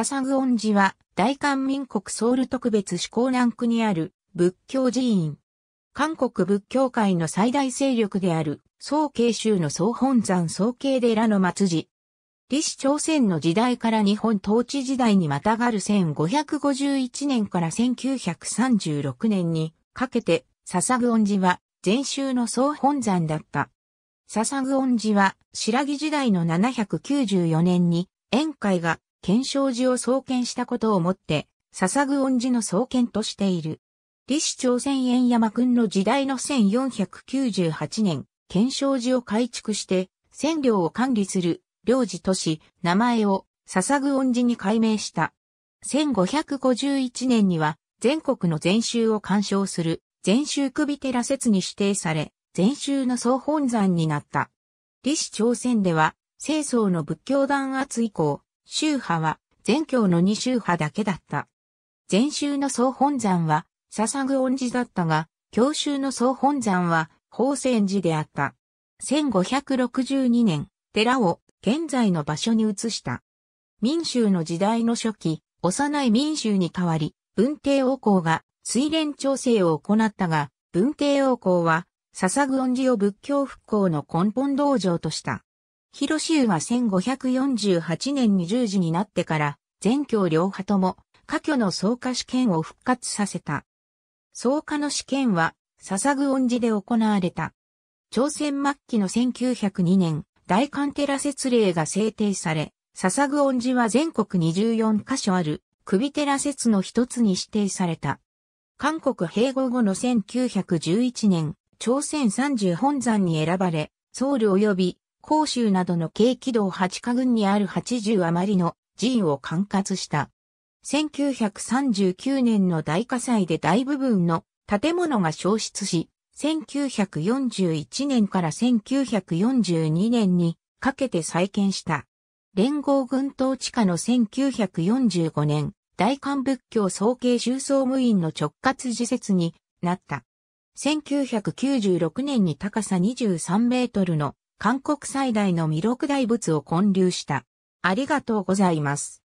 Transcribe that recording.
笹具恩寺は大韓民国ソウル特別志向南区にある仏教寺院。韓国仏教界の最大勢力である総慶州の総本山総慶寺の末寺。李氏朝鮮の時代から日本統治時代にまたがる1551年から1936年にかけて笹具恩寺は禅宗の総本山だった。笹具恩寺は白木時代の794年に宴会が検証寺を創建したことをもって、笹具恩寺の創建としている。李氏朝鮮円山君の時代の1498年、検証寺を改築して、占領を管理する、領事都市、名前を、笹具恩寺に改名した。1551年には、全国の禅宗を干渉する、禅宗首寺説に指定され、禅宗の総本山になった。李氏朝鮮では、清宗の仏教弾圧以降、宗派は全教の二宗派だけだった。禅宗の総本山は笹具恩寺だったが、教宗の総本山は法泉寺であった。1562年、寺を現在の場所に移した。民衆の時代の初期、幼い民衆に代わり、文帝王公が水蓮調整を行ったが、文帝王公は、笹具恩寺を仏教復興の根本道場とした。広州は1548年に10時になってから、全教両派とも、科挙の草加試験を復活させた。草加の試験は、笹具恩寺で行われた。朝鮮末期の1902年、大官寺説令が制定され、笹具恩寺は全国24カ所ある、首寺説の一つに指定された。韓国併合後の1911年、朝鮮三十本山に選ばれ、僧侶及び甲州などの軽軌道八カ軍にある80余りの寺院を管轄した。1939年の大火災で大部分の建物が消失し、1941年から1942年にかけて再建した。連合軍統治下の1945年、大韓仏教総計修総務員の直轄自設になった。1996年に高さ23メートルの韓国最大の弥勒大仏を建立した。ありがとうございます。